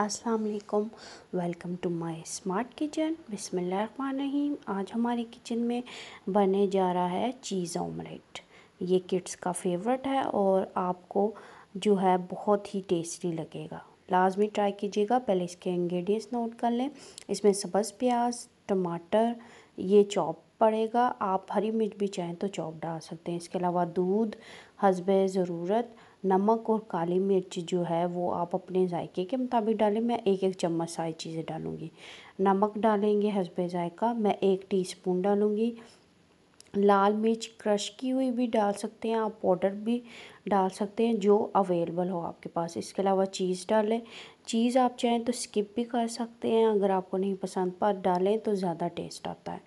अस्सलाम वालेकुम welcome to my smart kitchen बिसमीम आज हमारे किचन में बने जा रहा है चीज़ ऑमलेट ये किड्स का फेवरेट है और आपको जो है बहुत ही टेस्टी लगेगा लाजमी ट्राई कीजिएगा पहले इसके इंग्रेडिएंट्स नोट कर लें इसमें सब्ज़ प्याज टमाटर ये चॉप पड़ेगा आप हरी मिर्च भी चाहें तो चॉप डाल सकते हैं इसके अलावा दूध हसब ज़रूरत नमक और काली मिर्च जो है वो आप अपने जायके के मुताबिक डालें मैं एक एक चम्मच सारी चीज़ें डालूँगी नमक डालेंगे हसब जायका मैं एक टीस्पून डालूँगी लाल मिर्च क्रश की हुई भी डाल सकते हैं आप पाउडर भी डाल सकते हैं जो अवेलेबल हो आपके पास इसके अलावा चीज़ डालें चीज़ आप चाहें तो स्किप भी कर सकते हैं अगर आपको नहीं पसंद पर डालें तो ज़्यादा टेस्ट आता है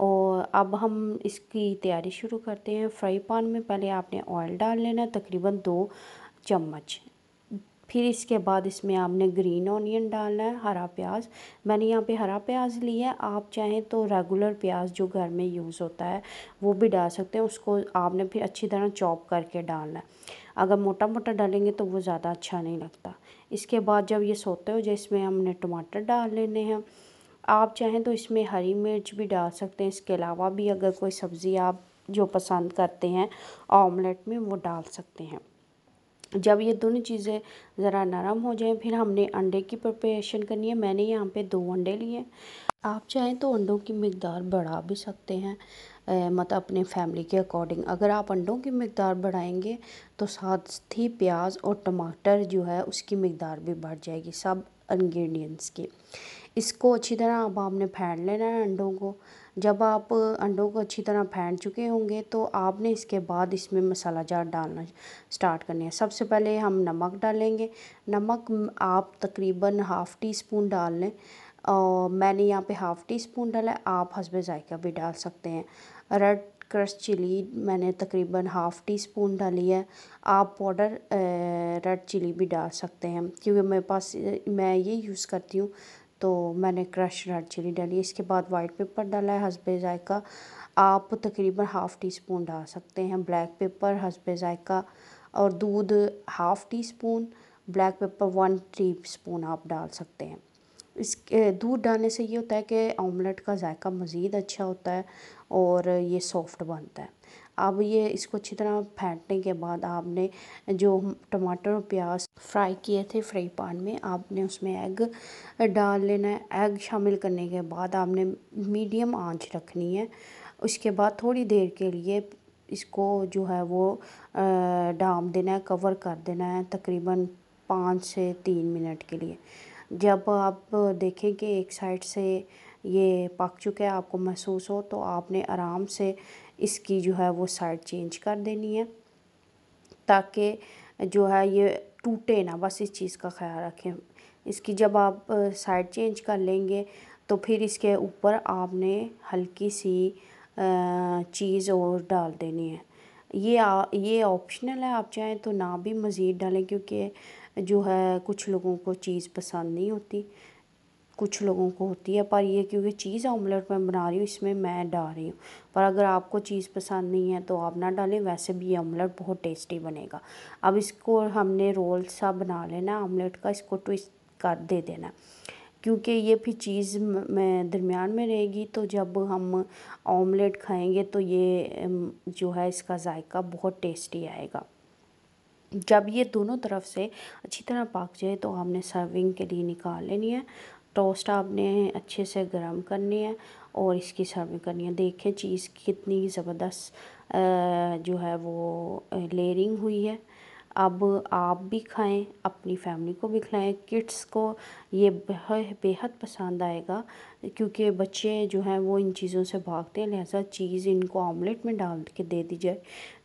और अब हम इसकी तैयारी शुरू करते हैं फ्राई पान में पहले आपने ऑयल डाल लेना तकरीबन दो चम्मच फिर इसके बाद इसमें आपने ग्रीन ऑनियन डालना है हरा प्याज मैंने यहाँ पे हरा प्याज लिया है आप चाहें तो रेगुलर प्याज जो घर में यूज़ होता है वो भी डाल सकते हैं उसको आपने फिर अच्छी तरह चॉप करके डालना है अगर मोटा मोटा डालेंगे तो वो ज़्यादा अच्छा नहीं लगता इसके बाद जब ये सोते हो जैसे इसमें हमने टमाटर डाल लेने हैं आप चाहें तो इसमें हरी मिर्च भी डाल सकते हैं इसके अलावा भी अगर कोई सब्ज़ी आप जो पसंद करते हैं ऑमलेट में वो डाल सकते हैं जब ये दोनों चीज़ें ज़रा नरम हो जाएं फिर हमने अंडे की प्रिपरेशन करनी है मैंने यहाँ पे दो अंडे लिए आप चाहें तो अंडों की मकदार बढ़ा भी सकते हैं मतलब अपने फैमिली के अकॉर्डिंग अगर आप अंडों की मकदार बढ़ाएंगे तो साथ ही प्याज और टमाटर जो है उसकी मकदार भी बढ़ जाएगी सब इन्ग्रीडियंट्स की इसको अच्छी तरह अब आपने फेंट लेना है अंडों को जब आप अंडों को अच्छी तरह फेंट चुके होंगे तो आपने इसके बाद इसमें मसाला जार डालना स्टार्ट करनी है सबसे पहले हम नमक डालेंगे नमक आप तकरीबन हाफ़ टी स्पून डाल लें और मैंने यहाँ पे हाफ़ टी स्पून डाला है आप हसबे जायका भी डाल सकते हैं रेड क्रश चिली मैंने तकरीबन हाफ़ टी स्पून डाली है आप पाउडर रेड चिली भी डाल सकते हैं क्योंकि मेरे पास मैं ये यूज़ करती हूँ तो मैंने क्रश रेड चिली डाली इसके बाद वाइट पेपर डाला है हसब ज़ायका आप तकरीबन हाफ़ टी स्पून डाल सकते हैं ब्लैक पेपर हसब ज़ायका और दूध half teaspoon black pepper one teaspoon आप डाल सकते हैं इस दूध डालने से ये होता है कि ऑमलेट का जायका मज़ीद अच्छा होता है और ये सॉफ्ट बनता है अब ये इसको अच्छी तरह फेंटने के बाद आपने जो टमाटर और प्याज फ्राई किए थे फ्राई पान में आपने उसमें एग डाल लेना है एग शामिल करने के बाद आपने मीडियम आंच रखनी है उसके बाद थोड़ी देर के लिए इसको जो है वो डाम देना है कवर कर देना है तकरीबन पाँच से तीन मिनट के लिए जब आप देखें कि एक साइड से ये पक चुका है आपको महसूस हो तो आपने आराम से इसकी जो है वो साइड चेंज कर देनी है ताकि जो है ये टूटे ना बस इस चीज़ का ख्याल रखें इसकी जब आप साइड चेंज कर लेंगे तो फिर इसके ऊपर आपने हल्की सी चीज़ और डाल देनी है ये आ, ये ऑप्शनल है आप चाहें तो ना भी मज़ीद डालें क्योंकि जो है कुछ लोगों को चीज़ पसंद नहीं होती कुछ लोगों को होती है पर ये क्योंकि चीज़ ऑमलेट मैं बना रही हूँ इसमें मैं डाल रही हूँ पर अगर आपको चीज़ पसंद नहीं है तो आप ना डालें वैसे भी ये ऑमलेट बहुत टेस्टी बनेगा अब इसको हमने रोल सा बना लेना ऑमलेट का इसको ट्विस्ट कर दे देना क्योंकि ये फिर चीज़ में दरमियान में रहेगी तो जब हम ऑमलेट खाएंगे तो ये जो है इसका जायका बहुत टेस्टी आएगा जब ये दोनों तरफ से अच्छी तरह पक जाए तो हमने सर्विंग के लिए निकाल लेनी है टोस्ट आपने अच्छे से गर्म करनी है और इसकी सर्विंग करनी है देखें चीज़ कितनी ज़बरदस्त जो है वो लेयरिंग हुई है अब आप भी खाएं अपनी फैमिली को भी खिलाएं किड्स को ये बेहद पसंद आएगा क्योंकि बच्चे जो हैं वो इन चीज़ों से भागते हैं लिहाजा चीज़ इनको ऑमलेट में डाल के दे दी जाए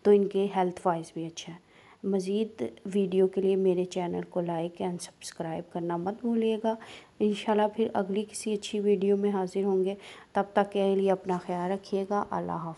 तो इनके हेल्थ वाइज भी अच्छा है मज़ीद वीडियो के लिए मेरे चैनल को लाइक एंड सब्सक्राइब करना मत भूलिएगा इन फिर अगली किसी अच्छी वीडियो में हाज़िर होंगे तब तक के लिए अपना ख्याल रखिएगा अल्लाह